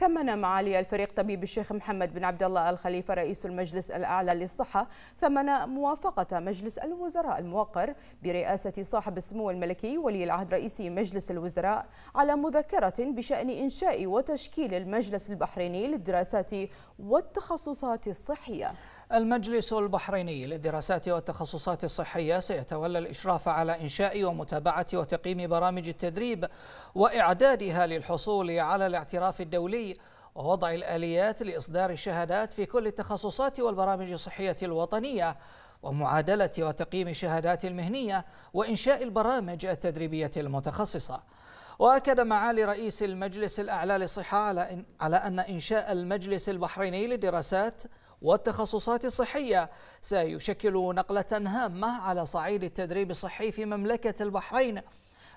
ثمن معالي الفريق طبيب الشيخ محمد بن عبد الله الخليفة رئيس المجلس الأعلى للصحة ثمن موافقة مجلس الوزراء الموقر برئاسة صاحب السمو الملكي ولي العهد رئيس مجلس الوزراء على مذكرة بشأن إنشاء وتشكيل المجلس البحريني للدراسات والتخصصات الصحية المجلس البحريني للدراسات والتخصصات الصحية سيتولى الإشراف على إنشاء ومتابعة وتقييم برامج التدريب وإعدادها للحصول على الاعتراف الدولي ووضع الآليات لإصدار الشهادات في كل التخصصات والبرامج الصحية الوطنية ومعادلة وتقييم الشهادات المهنية وإنشاء البرامج التدريبية المتخصصة وأكد معالي رئيس المجلس الأعلى للصحة على أن إنشاء المجلس البحريني للدراسات والتخصصات الصحية سيشكل نقلة هامة على صعيد التدريب الصحي في مملكة البحرين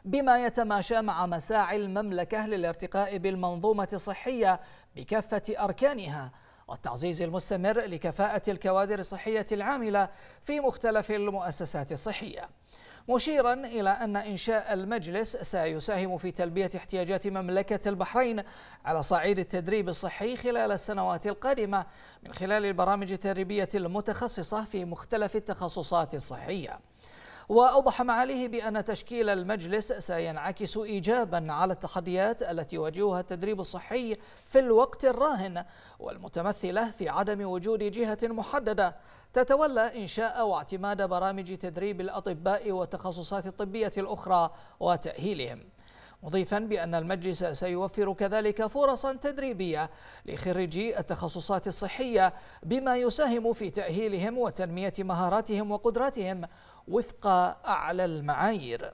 بما يتماشى مع مساعي المملكة للارتقاء بالمنظومة الصحية بكافة أركانها والتعزيز المستمر لكفاءة الكوادر الصحية العاملة في مختلف المؤسسات الصحية مشيرا إلى أن إنشاء المجلس سيساهم في تلبية احتياجات مملكة البحرين على صعيد التدريب الصحي خلال السنوات القادمة من خلال البرامج التدريبية المتخصصة في مختلف التخصصات الصحية وأوضح معاليه بأن تشكيل المجلس سينعكس إيجابا على التحديات التي يواجهها التدريب الصحي في الوقت الراهن والمتمثلة في عدم وجود جهة محددة تتولى إنشاء واعتماد برامج تدريب الأطباء والتخصصات الطبية الأخرى وتأهيلهم مضيفا بأن المجلس سيوفر كذلك فرصا تدريبية لخريجي التخصصات الصحية بما يساهم في تأهيلهم وتنمية مهاراتهم وقدراتهم وفق أعلى المعايير